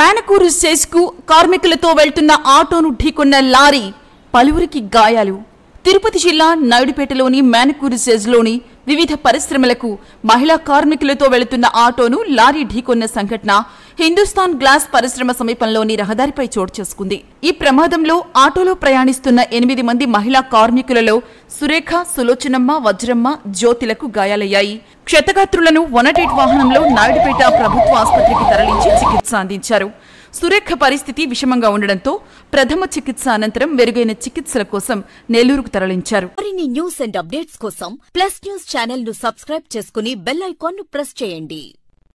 మేనకూరు సేస్కు కార్మికులతో వెళ్తున్న ఆటోను ఢీకొన్న లారీ పలువురికి గాయాలు తిరుపతి జిల్లా నాయుడుపేటలోని మేనకూరు సేజ్లోని వివిధ పరిశ్రమలకు మహిళా కార్మికులతో వెళుతున్న ఆటోను లారీ ఢీకొన్న సంఘటన హిందుస్థాన్ గ్లాస్ పరిశ్రమ సమీపంలోని రహదారిపై చోటు చేసుకుంది ఈ ప్రమాదంలో ఆటోలో ప్రయాణిస్తున్న ఎనిమిది మంది మహిళా కార్మికులలో సురేఖ సులోచనమ్మ వజ్రమ్మ జ్యోతిలకు గాయాలయ్యాయి క్షతగాత్రులను వనటేట్ వాహనంలో నాయుడుపేట ప్రభుత్వ ఆసుపత్రికి తరలించి చికిత్స అందించారు సురేఖ పరిస్థితి విషమంగా ఉండడంతో ప్రథమ చికిత్స అనంతరం మెరుగైన చికిత్సల కోసం నెల్లూరుకు తరలించారు న్యూస్ అండ్ అప్డేట్స్ కోసం ప్లస్ న్యూస్ ఛానల్ ను సబ్స్క్రైబ్ చేసుకుని బెల్ ఐకాన్ ను ప్రెస్ చేయండి